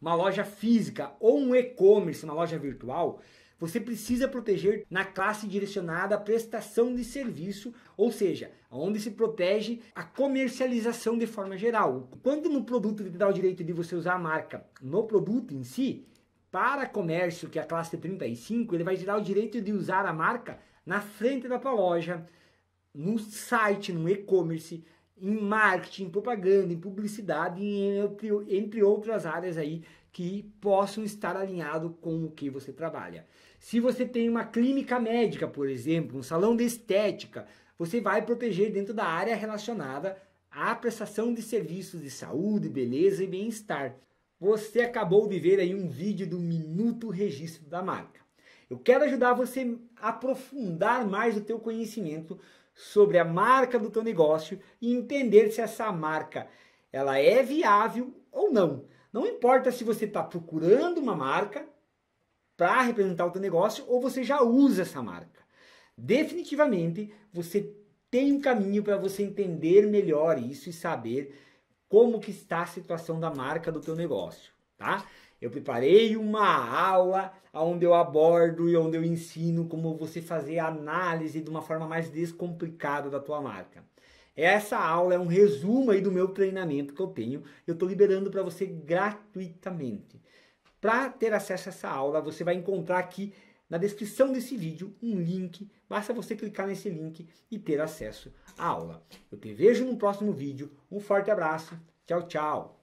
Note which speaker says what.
Speaker 1: uma loja física ou um e-commerce, uma loja virtual, você precisa proteger na classe direcionada à prestação de serviço, ou seja, onde se protege a comercialização de forma geral. Quando no produto te dá o direito de você usar a marca no produto em si, para comércio, que é a classe 35, ele vai te dar o direito de usar a marca na frente da tua loja, no site, no e-commerce, em marketing, em propaganda, em publicidade, entre, entre outras áreas aí que possam estar alinhado com o que você trabalha. Se você tem uma clínica médica, por exemplo, um salão de estética, você vai proteger dentro da área relacionada à prestação de serviços de saúde, beleza e bem-estar. Você acabou de ver aí um vídeo do Minuto Registro da Marca. Eu quero ajudar você a aprofundar mais o teu conhecimento sobre a marca do teu negócio e entender se essa marca ela é viável ou não. Não importa se você está procurando uma marca para representar o teu negócio ou você já usa essa marca. Definitivamente, você tem um caminho para você entender melhor isso e saber como que está a situação da marca do teu negócio tá? Eu preparei uma aula onde eu abordo e onde eu ensino como você fazer a análise de uma forma mais descomplicada da tua marca. Essa aula é um resumo aí do meu treinamento que eu tenho. Eu estou liberando para você gratuitamente. Para ter acesso a essa aula, você vai encontrar aqui na descrição desse vídeo um link. Basta você clicar nesse link e ter acesso à aula. Eu te vejo no próximo vídeo. Um forte abraço. Tchau, tchau.